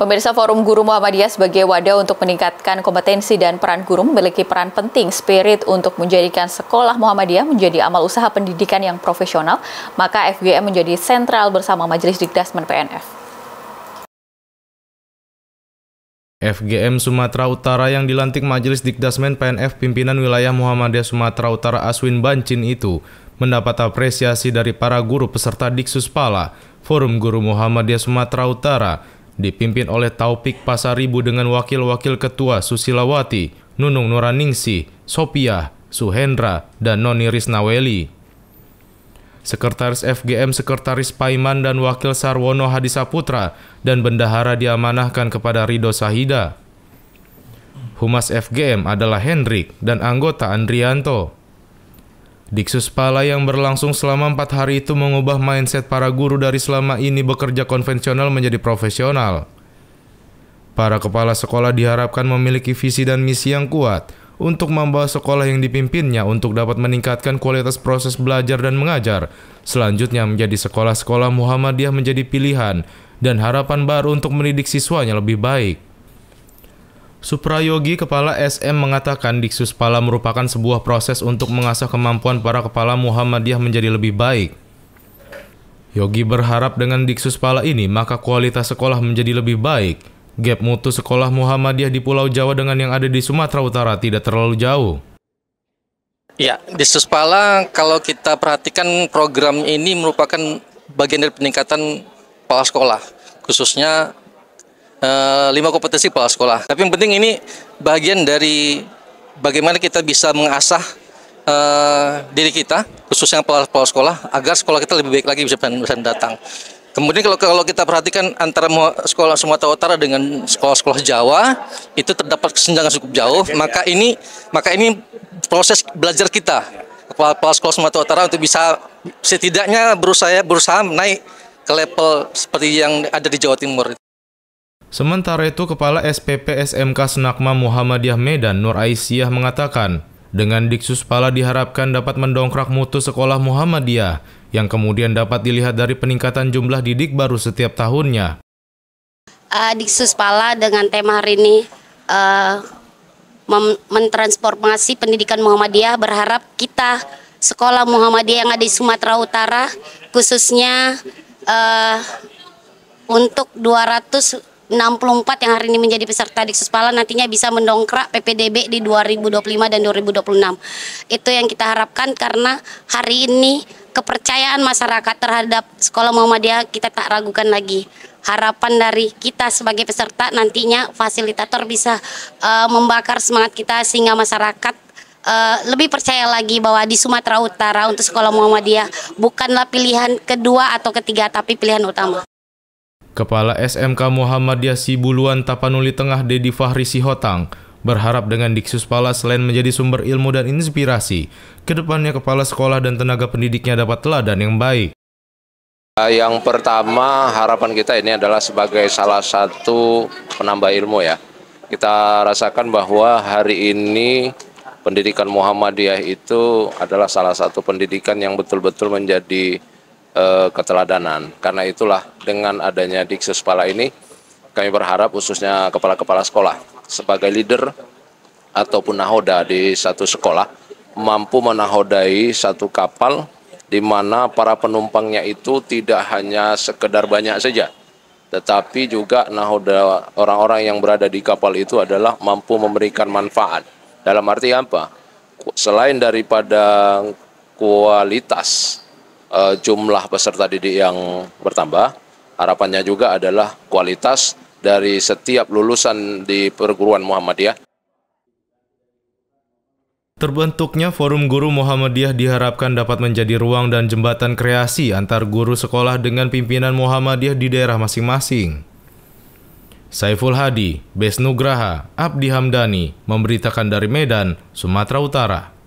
Pemirsa Forum Guru Muhammadiyah sebagai wadah untuk meningkatkan kompetensi dan peran guru memiliki peran penting spirit untuk menjadikan sekolah Muhammadiyah menjadi amal usaha pendidikan yang profesional, maka FGM menjadi sentral bersama Majelis Dikdasmen PNF. FGM Sumatera Utara yang dilantik Majelis Dikdasmen PNF pimpinan wilayah Muhammadiyah Sumatera Utara Aswin Bancin itu mendapat apresiasi dari para guru peserta Diksus Pala, Forum Guru Muhammadiyah Sumatera Utara, dipimpin oleh Taufik Pasaribu dengan wakil-wakil ketua Susilawati, Nunung Nuraningsi, Sophia, Suhendra, dan Noni Risnaweli. Sekretaris FGM Sekretaris Paiman dan Wakil Sarwono Hadisaputra dan Bendahara diamanahkan kepada Rido Sahida. Humas FGM adalah Hendrik dan anggota Andrianto. Diksus Pala yang berlangsung selama empat hari itu mengubah mindset para guru dari selama ini bekerja konvensional menjadi profesional. Para kepala sekolah diharapkan memiliki visi dan misi yang kuat untuk membawa sekolah yang dipimpinnya untuk dapat meningkatkan kualitas proses belajar dan mengajar. Selanjutnya menjadi sekolah-sekolah Muhammadiyah menjadi pilihan dan harapan baru untuk mendidik siswanya lebih baik. Suprayogi Kepala SM mengatakan Diksus Pala merupakan sebuah proses untuk mengasah kemampuan para kepala Muhammadiyah menjadi lebih baik. Yogi berharap dengan Diksus Pala ini maka kualitas sekolah menjadi lebih baik. Gap mutu sekolah Muhammadiyah di Pulau Jawa dengan yang ada di Sumatera Utara tidak terlalu jauh. Ya, di Pala kalau kita perhatikan program ini merupakan bagian dari peningkatan kepala sekolah, khususnya uh, lima kompetensi kepala sekolah. Tapi yang penting ini bagian dari bagaimana kita bisa mengasah uh, diri kita, khususnya kepala, kepala sekolah, agar sekolah kita lebih baik lagi bisa, bisa datang. Kemudian kalau kalau kita perhatikan antara sekolah Sumatera Utara dengan sekolah-sekolah Jawa itu terdapat kesenjangan cukup jauh. Ya. Maka ini maka ini proses belajar kita kepala, kepala sekolah Sumatera Utara untuk bisa setidaknya berusaha berusaha naik ke level seperti yang ada di Jawa Timur. Sementara itu, Kepala SPP SMK Senakma Muhammadiyah Medan Nur Aisyah mengatakan, dengan Diksus Pala diharapkan dapat mendongkrak mutu sekolah Muhammadiyah yang kemudian dapat dilihat dari peningkatan jumlah didik baru setiap tahunnya. Uh, Diksus Pala dengan tema hari ini uh, mentransformasi pendidikan Muhammadiyah berharap kita sekolah Muhammadiyah yang ada di Sumatera Utara khususnya uh, untuk 200 64 yang hari ini menjadi peserta Diksuspala nantinya bisa mendongkrak PPDB di 2025 dan 2026. Itu yang kita harapkan karena hari ini kepercayaan masyarakat terhadap sekolah Muhammadiyah kita tak ragukan lagi. Harapan dari kita sebagai peserta nantinya fasilitator bisa uh, membakar semangat kita sehingga masyarakat uh, lebih percaya lagi bahwa di Sumatera Utara untuk sekolah Muhammadiyah bukanlah pilihan kedua atau ketiga tapi pilihan utama. Kepala SMK Muhammadiyah Sibuluan Tapanuli Tengah Dedi Fahri Sihotang berharap dengan Diksus Pala selain menjadi sumber ilmu dan inspirasi, kedepannya kepala sekolah dan tenaga pendidiknya dapat teladan yang baik. Ya, yang pertama harapan kita ini adalah sebagai salah satu penambah ilmu ya. Kita rasakan bahwa hari ini pendidikan Muhammadiyah itu adalah salah satu pendidikan yang betul-betul menjadi eh, keteladanan. Karena itulah dengan adanya Diksus Pala ini kami berharap khususnya kepala-kepala sekolah sebagai leader ataupun nahoda di satu sekolah mampu menahodai satu kapal di mana para penumpangnya itu tidak hanya sekedar banyak saja tetapi juga nahoda orang-orang yang berada di kapal itu adalah mampu memberikan manfaat dalam arti apa selain daripada kualitas uh, jumlah peserta didik yang bertambah. Harapannya juga adalah kualitas dari setiap lulusan di perguruan Muhammadiyah. Terbentuknya Forum Guru Muhammadiyah diharapkan dapat menjadi ruang dan jembatan kreasi antar guru sekolah dengan pimpinan Muhammadiyah di daerah masing-masing. Saiful Hadi, Besnugraha, Abdi Hamdani memberitakan dari Medan, Sumatera Utara.